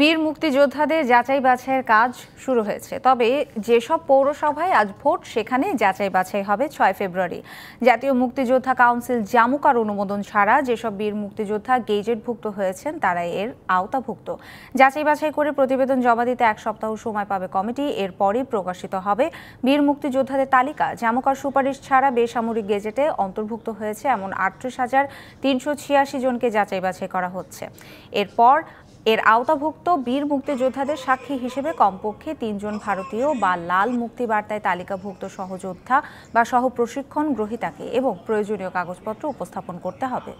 বীর মুক্তিযোদ্ধাদের যাচাই বাছাইয়ের কাজ শুরু হয়েছে তবে যেসব পৌরসভায় আজ ভোট সেখানে যাচাই বাছাই হবে ছয় ফেব্রুয়ারি জাতীয় মুক্তিযোদ্ধা কাউন্সিল জামুকার অনুমোদন ছাড়া যেসব বীর মুক্তিযোদ্ধা গেজেটভুক্ত হয়েছেন তারা এর আওতাভুক্ত যাচাই বাছাই করে প্রতিবেদন জমা দিতে এক সপ্তাহ সময় পাবে কমিটি এরপরই প্রকাশিত হবে বীর মুক্তিযোদ্ধাদের তালিকা জামুকার সুপারিশ ছাড়া বেসামরিক গেজেটে অন্তর্ভুক্ত হয়েছে এমন আটত্রিশ হাজার তিনশো ছিয়াশি জনকে যাচাই বাছাই করা হচ্ছে এরপর এর আওতাভুক্ত বীর মুক্তিযোদ্ধাদের সাক্ষী হিসেবে কমপক্ষে তিনজন ভারতীয় বা লাল মুক্তিবার্তায় তালিকাভুক্ত সহযোদ্ধা বা সহ প্রশিক্ষণ গ্রহীতাকে এবং প্রয়োজনীয় কাগজপত্র উপস্থাপন করতে হবে